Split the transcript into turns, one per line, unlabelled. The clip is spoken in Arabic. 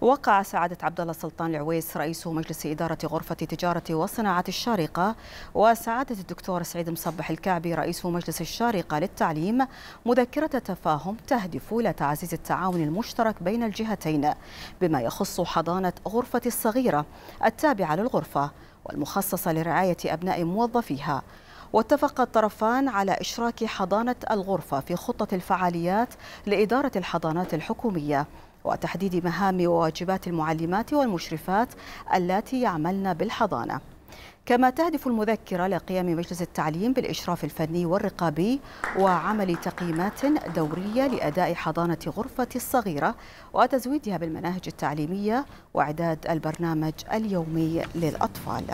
وقع سعادة عبد الله سلطان العويس رئيس مجلس إدارة غرفة تجارة وصناعة الشارقة وسعادة الدكتور سعيد مصبح الكعبي رئيس مجلس الشارقة للتعليم مذكرة تفاهم تهدف إلى تعزيز التعاون المشترك بين الجهتين بما يخص حضانة غرفة الصغيرة التابعة للغرفة والمخصصة لرعاية أبناء موظفيها واتفق الطرفان على إشراك حضانة الغرفة في خطة الفعاليات لإدارة الحضانات الحكومية وتحديد مهام وواجبات المعلمات والمشرفات اللاتي يعملن بالحضانة كما تهدف المذكرة لقيام مجلس التعليم بالإشراف الفني والرقابي وعمل تقييمات دورية لأداء حضانة غرفة الصغيرة وتزويدها بالمناهج التعليمية وإعداد البرنامج اليومي للأطفال